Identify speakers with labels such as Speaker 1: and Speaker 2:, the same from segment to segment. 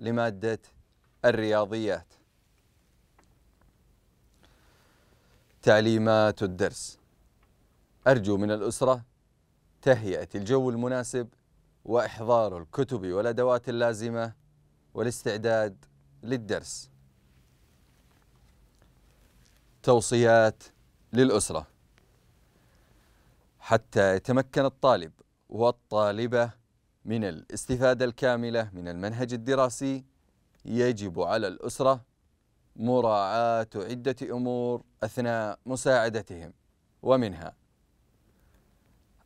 Speaker 1: لمادة الرياضيات تعليمات الدرس أرجو من الأسرة تهيئة الجو المناسب وإحضار الكتب والأدوات اللازمة والاستعداد للدرس توصيات للأسرة حتى يتمكن الطالب والطالبة من الاستفادة الكاملة من المنهج الدراسي يجب على الأسرة مراعاة عدة أمور أثناء مساعدتهم ومنها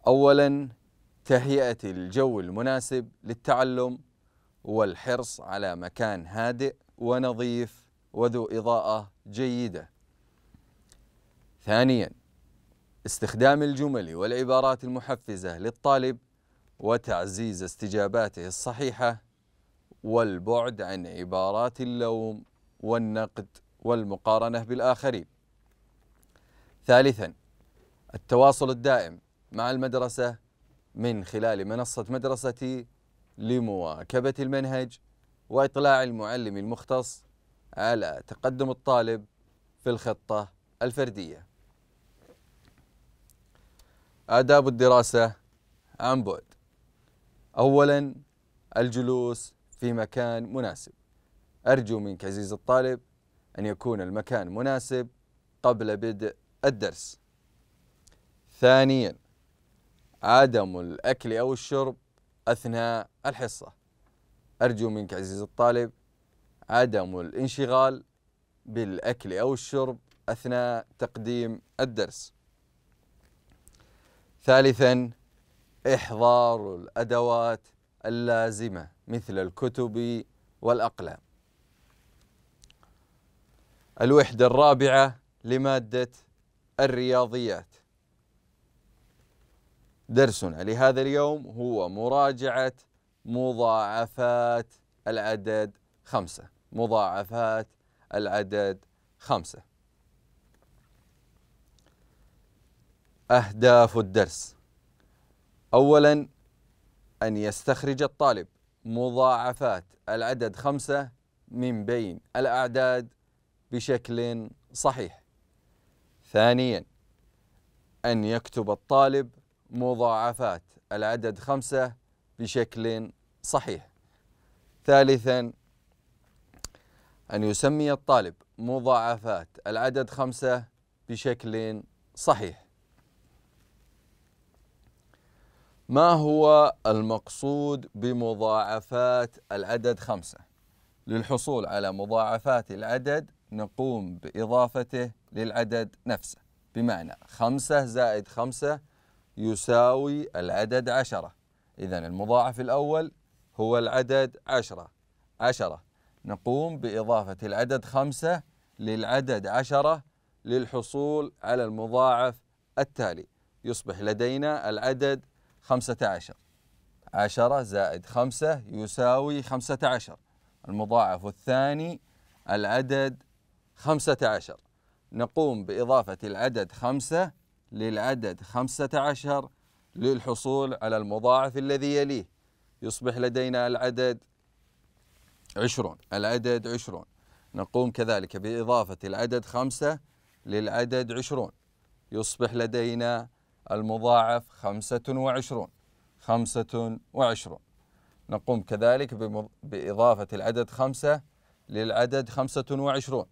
Speaker 1: أولا تهيئة الجو المناسب للتعلم والحرص على مكان هادئ ونظيف وذو إضاءة جيدة ثانيا استخدام الجمل والعبارات المحفزة للطالب وتعزيز استجاباته الصحيحة والبعد عن عبارات اللوم والنقد والمقارنة بالآخرين ثالثا التواصل الدائم مع المدرسة من خلال منصة مدرستي لمواكبة المنهج وإطلاع المعلم المختص على تقدم الطالب في الخطة الفردية آداب الدراسة عن بعد أولا الجلوس في مكان مناسب أرجو منك عزيز الطالب أن يكون المكان مناسب قبل بدء الدرس ثانيا عدم الأكل أو الشرب أثناء الحصة أرجو منك عزيز الطالب عدم الانشغال بالأكل أو الشرب أثناء تقديم الدرس ثالثا إحضار الأدوات اللازمة مثل الكتب والأقلام الوحدة الرابعة لمادة الرياضيات درسنا لهذا اليوم هو مراجعة مضاعفات العدد خمسة مضاعفات العدد خمسة أهداف الدرس أولا أن يستخرج الطالب مضاعفات العدد خمسة من بين الأعداد بشكل صحيح ثانيا أن يكتب الطالب مضاعفات العدد خمسة بشكل صحيح ثالثا أن يسمي الطالب مضاعفات العدد خمسة بشكل صحيح ما هو المقصود بمضاعفات العدد خمسة؟ للحصول على مضاعفات العدد نقوم بإضافته للعدد نفسه بمعنى خمسة زائد خمسة يساوي العدد عشرة إذا المضاعف الأول هو العدد عشرة عشرة نقوم بإضافة العدد خمسة للعدد عشرة للحصول على المضاعف التالي يصبح لدينا العدد 15 10 زائد 5 يساوي 15 المضاعف الثاني العدد 15 نقوم بإضافة العدد 5 للعدد 15 للحصول على المضاعف الذي يليه يصبح لدينا العدد 20 العدد 20 نقوم كذلك بإضافة العدد 5 للعدد 20 يصبح لدينا المضاعف خمسة وعشرون خمسة وعشرون نقوم كذلك بإضافة العدد خمسة للعدد خمسة وعشرون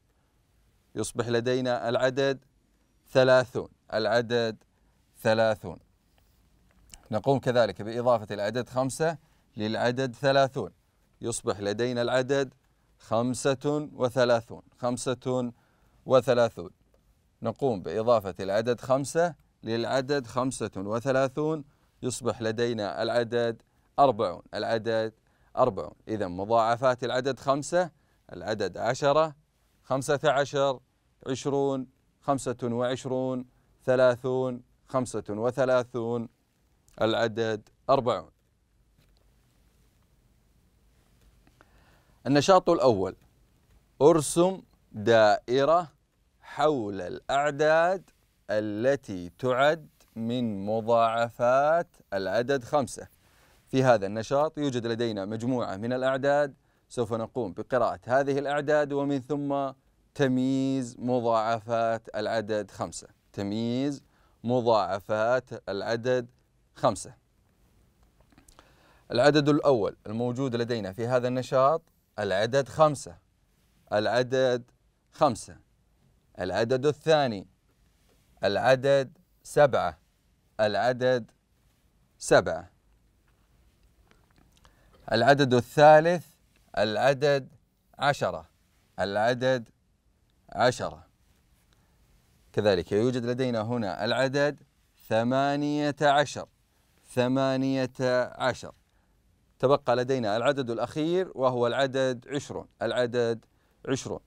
Speaker 1: يصبح لدينا العدد ثلاثون العدد ثلاثون نقوم كذلك بإضافة العدد خمسة للعدد ثلاثون يصبح لدينا العدد خمسة وثلاثون خمسة وثلاثون نقوم بإضافة العدد خمسة للعدد خمسة وثلاثون يصبح لدينا العدد أربعون العدد أربعون إذا مضاعفات العدد خمسة العدد عشرة خمسة عشر عشرون خمسة وعشرون ثلاثون خمسة وثلاثون العدد أربعون النشاط الأول ارسم دائرة حول الأعداد التي تعد من مضاعفات العدد خمسة في هذا النشاط يوجد لدينا مجموعة من الأعداد سوف نقوم بقراءة هذه الأعداد ومن ثم تمييز مضاعفات العدد خمسة تمييز مضاعفات العدد خمسة العدد الأول الموجود لدينا في هذا النشاط العدد خمسة العدد خمسة العدد الثاني العدد سبعة العدد سبعة العدد الثالث العدد عشرة العدد عشرة كذلك يوجد لدينا هنا العدد ثمانية عشر ثمانية عشر تبقى لدينا العدد الأخير وهو العدد عشرون العدد عشرون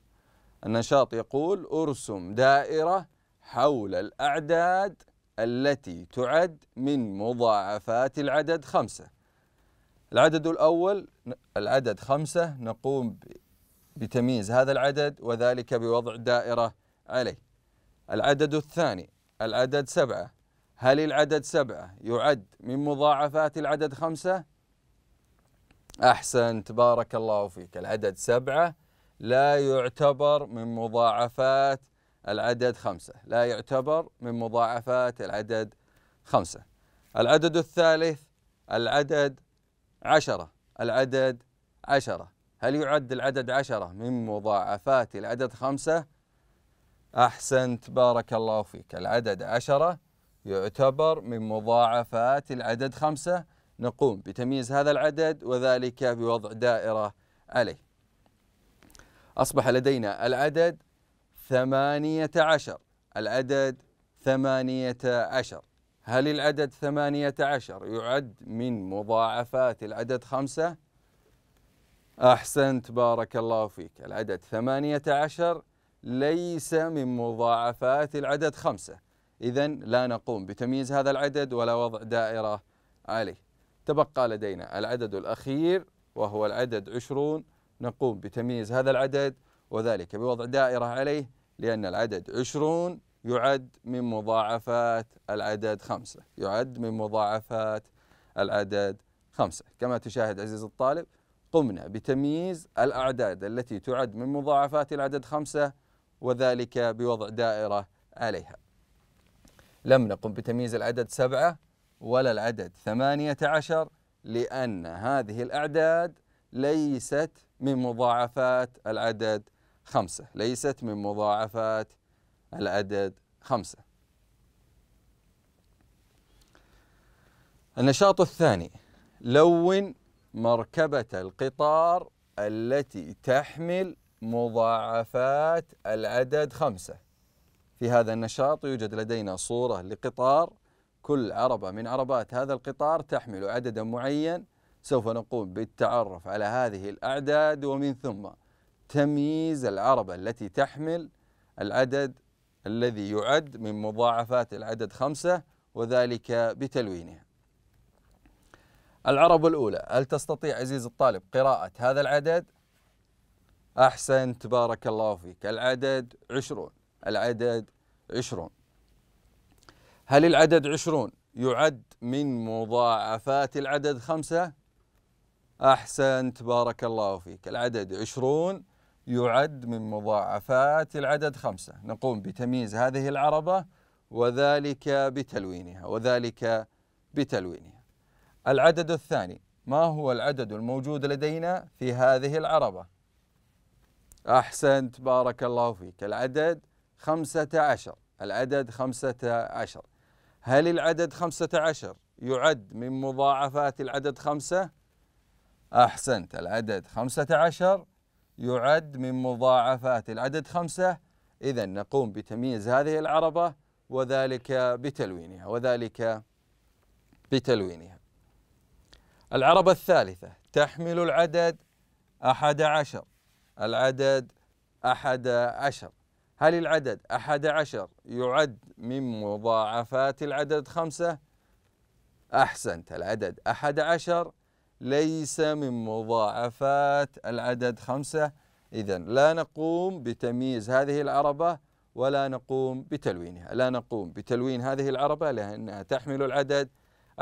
Speaker 1: النشاط يقول أرسم دائرة حول الأعداد التي تعد من مضاعفات العدد خمسة العدد الأول العدد خمسة نقوم بتمييز هذا العدد وذلك بوضع دائرة عليه العدد الثاني العدد سبعة هل العدد سبعة يعد من مضاعفات العدد خمسة؟ أحسنت بارك الله فيك العدد سبعة لا يعتبر من مضاعفات العدد خمسة لا يعتبر من مضاعفات العدد خمسة العدد الثالث العدد عشرة العدد عشرة هل يعد العدد عشرة من مضاعفات العدد خمسة؟ أحسنت بارك الله فيك العدد عشرة يعتبر من مضاعفات العدد خمسة نقوم بتمييز هذا العدد وذلك بوضع دائرة عليه أصبح لدينا العدد ثمانية عشر العدد ثمانية عشر هل العدد ثمانية عشر يعد من مضاعفات العدد خمسة؟ أحسنت بارك الله فيك العدد ثمانية عشر ليس من مضاعفات العدد خمسة إذا لا نقوم بتمييز هذا العدد ولا وضع دائرة عليه تبقى لدينا العدد الأخير وهو العدد عشرون نقوم بتمييز هذا العدد وذلك بوضع دائرة عليه لأن العدد عشرون يعد من مضاعفات العدد خمسة يعد من مضاعفات العدد خمسة كما تشاهد عزيز الطالب قمنا بتمييز الأعداد التي تعد من مضاعفات العدد خمسة وذلك بوضع دائرة عليها لم نقم بتمييز العدد سبعة ولا العدد ثمانية عشر لأن هذه الأعداد ليست من مضاعفات العدد خمسة ليست من مضاعفات العدد خمسة النشاط الثاني لون مركبة القطار التي تحمل مضاعفات العدد خمسة في هذا النشاط يوجد لدينا صورة لقطار كل عربة من عربات هذا القطار تحمل عددا معين سوف نقوم بالتعرف على هذه الأعداد ومن ثم تمييز العربة التي تحمل العدد الذي يعد من مضاعفات العدد خمسة وذلك بتلوينها العرب الأولى هل تستطيع عزيز الطالب قراءة هذا العدد؟ أحسنت بارك الله فيك العدد عشرون العدد عشرون هل العدد عشرون يعد من مضاعفات العدد خمسة؟ أحسنت بارك الله فيك العدد عشرون يعد من مضاعفات العدد خمسة نقوم بتمييز هذه العربة وذلك بتلوينها وذلك بتلوينها العدد الثاني ما هو العدد الموجود لدينا في هذه العربة أحسنت بارك الله فيك العدد خمسة عشر العدد خمسة عشر هل العدد خمسة عشر يعد من مضاعفات العدد خمسة؟ أحسنت العدد خمسة عشر يعد من مضاعفات العدد خمسة إذا نقوم بتمييز هذه العربة وذلك بتلوينها وذلك بتلوينها العربة الثالثة تحمل العدد أحد عشر العدد أحد عشر هل العدد أحد عشر يعد من مضاعفات العدد خمسة؟ أحسنت العدد أحد عشر ليس من مضاعفات العدد خمسة إذا لا نقوم بتمييز هذه العربة ولا نقوم بتلوينها لا نقوم بتلوين هذه العربة لأنها تحمل العدد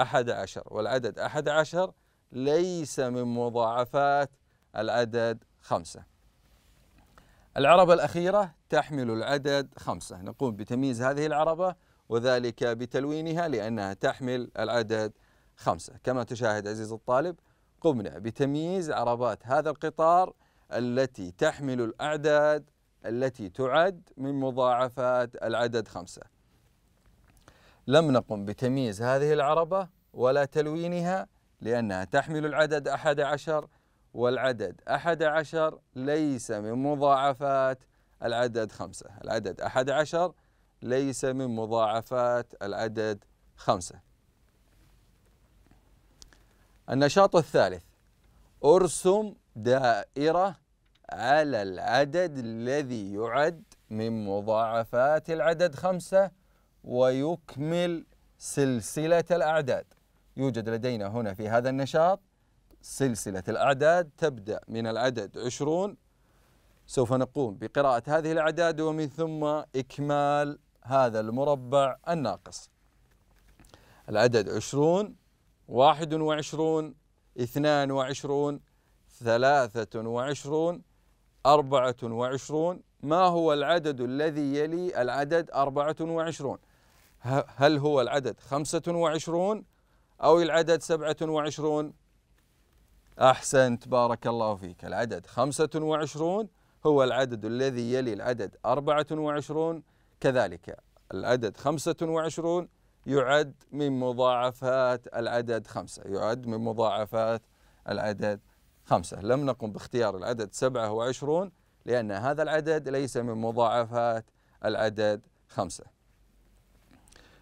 Speaker 1: أحد عشر والعدد أحد عشر ليس من مضاعفات العدد خمسة العربة الأخيرة تحمل العدد خمسة نقوم بتمييز هذه العربة وذلك بتلوينها لأنها تحمل العدد خمسة كما تشاهد عزيز الطالب قمنا بتمييز عربات هذا القطار التي تحمل الأعداد التي تعد من مضاعفات العدد خمسة لم نقم بتمييز هذه العربة ولا تلوينها لأنها تحمل العدد أحد عشر والعدد أحد عشر ليس من مضاعفات العدد خمسة العدد أحد عشر ليس من مضاعفات العدد خمسة النشاط الثالث ارسم دائرة على العدد الذي يعد من مضاعفات العدد خمسة ويكمل سلسلة الأعداد يوجد لدينا هنا في هذا النشاط سلسلة الأعداد تبدأ من العدد عشرون سوف نقوم بقراءة هذه الأعداد ومن ثم إكمال هذا المربع الناقص العدد عشرون واحد وعشرون اثنان وعشرون ثلاثة وعشرون أربعة وعشرون ما هو العدد الذي يلي العدد أربعة وعشرون هل هو العدد خمسة وعشرون أو العدد سبعة وعشرون أحسنت بارك الله فيك العدد خمسة وعشرون هو العدد الذي يلي العدد أربعة وعشرون كذلك العدد خمسة وعشرون يعد من مضاعفات العدد خمسة يعد من مضاعفات العدد خمسة لم نقم باختيار العدد سبعة وعشرون لأن هذا العدد ليس من مضاعفات العدد خمسة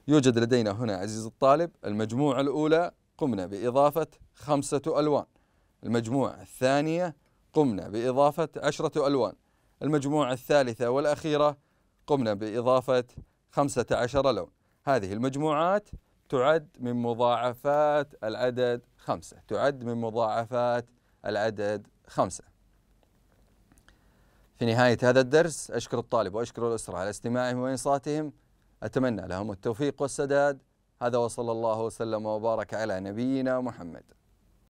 Speaker 1: يوجد لدينا هنا عزيز الطالب المجموعة الأولى قمنا بإضافة خمسة ألوان المجموعة الثانية قمنا بإضافة عشرة ألوان المجموعة الثالثة والأخيرة قمنا بإضافة خمسة عشر لون هذه المجموعات تعد من مضاعفات العدد خمسة تعد من مضاعفات العدد خمسة في نهاية هذا الدرس أشكر الطالب وأشكر الأسرة على استماعهم وإنصاتهم أتمنى لهم التوفيق والسداد هذا وصلى الله وسلم وبارك على نبينا محمد